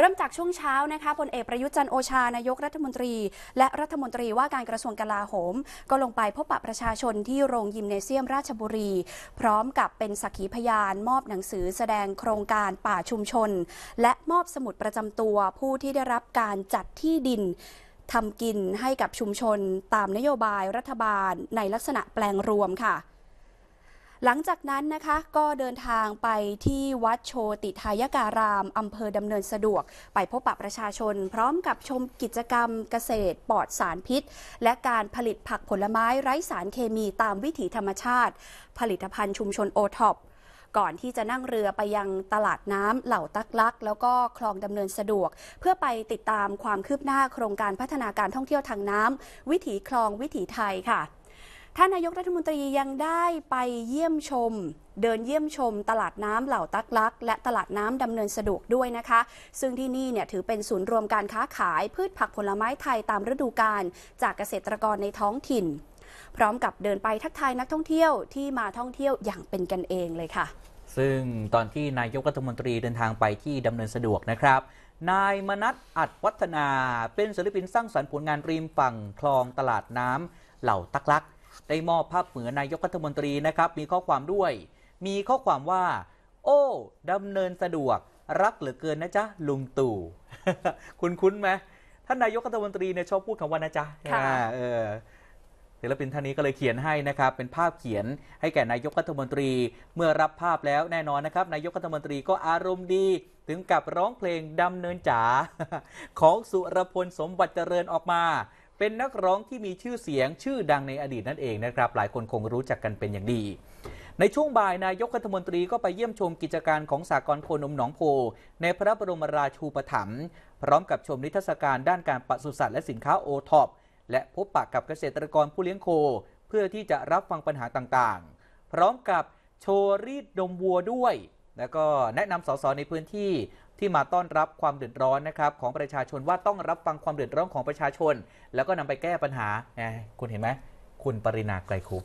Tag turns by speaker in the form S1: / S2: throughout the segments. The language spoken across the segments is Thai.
S1: เริ่มจากช่วงเช้านะคะพลเอกประยุทธ์จันโอชานายกรัฐมนตรีและรัฐมนตรีว่าการกระทรวงกลาโหม ก็ลงไปพบปะประชาชนที่โรงยิมเนเซียมราชบุรี พร้อมกับเป็นสักขีพยานมอบหนังสือแสดงโครงการป่าชุมชน และมอบสมุดประจำตัวผู้ที่ได้รับการจัดที่ดินทำกินให้กับชุมชนตามนโยบายรัฐบาลในลักษณะแปลงรวมค่ะหลังจากนั้นนะคะก็เดินทางไปที่วัดโชติทายการามอำเภอดำเนินสะดวก ไปพบปะประชาชน พร้อมกับชมกิจกรรมเกษตร ปลอดสารพิษ และการผลิตผักผลไม้ไร้สารเคมีตามวิถีธรรมชาติ ผลิตภัณฑ์ชุมชนโอท็อปก่อนที่จะนั่งเรือไปยังตลาดน้ำเหล่าตักลัก แล้วก็คลองดำเนินสะดวก เพื่อไปติดตามความคืบหน้าโครงการพัฒนาการท่องเที่ยวทางน้ำวิถีคลองวิถีไทยค่ะท่านนายกรัฐมนตรี ยังได้ไปเยี่ยมชม เดินเยี่ยมชม ตลาดน้ำเหล่าตักลักและตลาดน้ำดำเนินสะดวกด้วยนะคะ ซึ่งที่นี่เนี่ยถือเป็นศูนย์รวมการค้าขาย พืชผักผลไม้ไทยตามฤดูกาลจากเกษตรกรในท้องถิ่น พร้อมกับเดินไปทักทายนักท่องเที่ยวที่มาท่องเที่ยวอย่างเป็นกันเองเลยค่ะ
S2: ซึ่งตอนที่นายกรัฐมนตรีเดินทางไปที่ดำเนินสะดวกนะครับ นายมนัทอัดวัฒนา เป็นศิลปินสร้างสรรค์ผลงานริมฝั่งคลองตลาดน้ำเหล่าตักลักได้มอบภาพเหมือนนายกรัฐมนตรีนะครับมีข้อความด้วย มีข้อความว่า โอ้ดำเนินสะดวก รักเหลือเกินนะจ๊ะลุงตู่คุณคุ้นไหมท่านนายกรัฐมนตรีเนี่ยชอบพูดคำว่านะจ๊ะค่ะเออศิลปินท่านนี้ก็เลยเขียนให้นะครับ เป็นภาพเขียนให้แก่นายกรัฐมนตรีเมื่อรับภาพแล้วแน่นอนนะครับนายกรัฐมนตรีก็อารมณ์ดีถึงกับร้องเพลงดำเนินจ๋าของสุรพลสมบัติเจริญออกมาเป็นนักร้องที่มีชื่อเสียงชื่อดังในอดีตนั่นเองนะครับ หลายคนคงรู้จักกันเป็นอย่างดี ในช่วงบ่ายนายกรัฐมนตรีก็ไปเยี่ยมชมกิจการของสากลโคนมหนองโพ ในพระบรมราชูปถัมภ์พร้อมกับชมนิทรรศการด้านการปศุสัตว์และสินค้าโอท็อปและพบปะกับเกษตรกรผู้เลี้ยงโค เพื่อที่จะรับฟังปัญหาต่าง ๆ พร้อมกับโชว์รีดนมวัวด้วย แล้วก็แนะนำสสในพื้นที่ที่มาต้อนรับความเดือดร้อนนะครับ ของประชาชนว่าต้องรับฟังความเดือดร้อนของประชาชน แล้วก็นำไปแก้ปัญหา คุณเห็นไหมคุณปรินาไกลคุป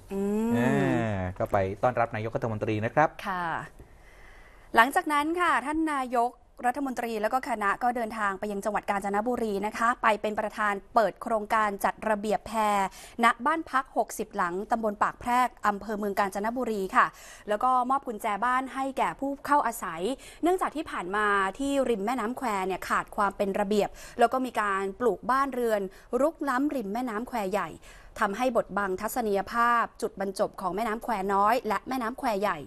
S2: ก็ไปต้อนรับนายกรัฐมนตรีนะครับ ค
S1: ่ะ หลังจากนั้นค่ะท่านนายกรัฐมนตรีและก็คณะก็เดินทางไปยังจังหวัดกาญจนบุรีนะคะ ไปเป็นประธานเปิดโครงการจัดระเบียบแพรณบ้านพัก 60 หลังตำบลปากแพรกอำเภอเมืองกาญจนบุรีค่ะ แล้วก็มอบกุญแจบ้านให้แก่ผู้เข้าอาศัย เนื่องจากที่ผ่านมาที่ริมแม่น้ำแควเนี่ย ขาดความเป็นระเบียบ แล้วก็มีการปลูกบ้านเรือน รุกล้ำริมแม่น้ำแควใหญ่ทำให้บทบังทัศนียภาพจุดบรรจบของแม่น้ำแควน้อยและแม่น้ำแควใหญ่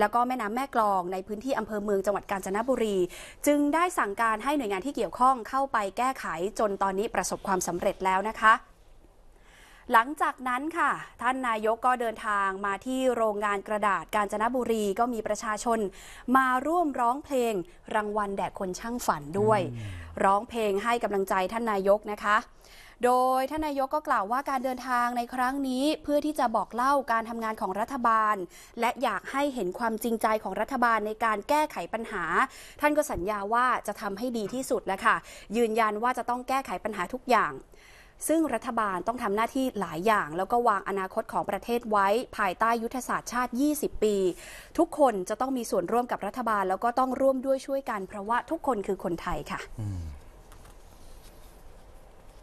S1: แล้วก็แม่น้ำแม่กลองในพื้นที่อำเภอเมืองจังหวัดกาญจนบุรี จึงได้สั่งการให้หน่วยงานที่เกี่ยวข้องเข้าไปแก้ไขจนตอนนี้ประสบความสำเร็จแล้วนะคะ หลังจากนั้นค่ะ ท่านนายกก็เดินทางมาที่โรงงานกระดาษกาญจนบุรีก็มีประชาชนมาร่วมร้องเพลงรางวัลแด่คนช่างฝันด้วย ร้องเพลงให้กำลังใจท่านนายกนะคะโดยท่านนายกก็กล่าวว่าการเดินทางในครั้งนี้เพื่อที่จะบอกเล่าการทำงานของรัฐบาล และอยากให้เห็นความจริงใจของรัฐบาลในการแก้ไขปัญหา ท่านก็สัญญาว่าจะทำให้ดีที่สุดแล้วค่ะยืนยันว่าจะต้องแก้ไขปัญหาทุกอย่าง ซึ่งรัฐบาลต้องทำหน้าที่หลายอย่าง แล้วก็วางอนาคตของประเทศไว้ ภายใต้ยุทธศาสตร์ชาติ 20 ปี ทุกคนจะต้องมีส่วนร่วมกับรัฐบาล แล้วก็ต้องร่วมด้วยช่วยกันเพราะว่าทุกคนคือคนไทยค่ะ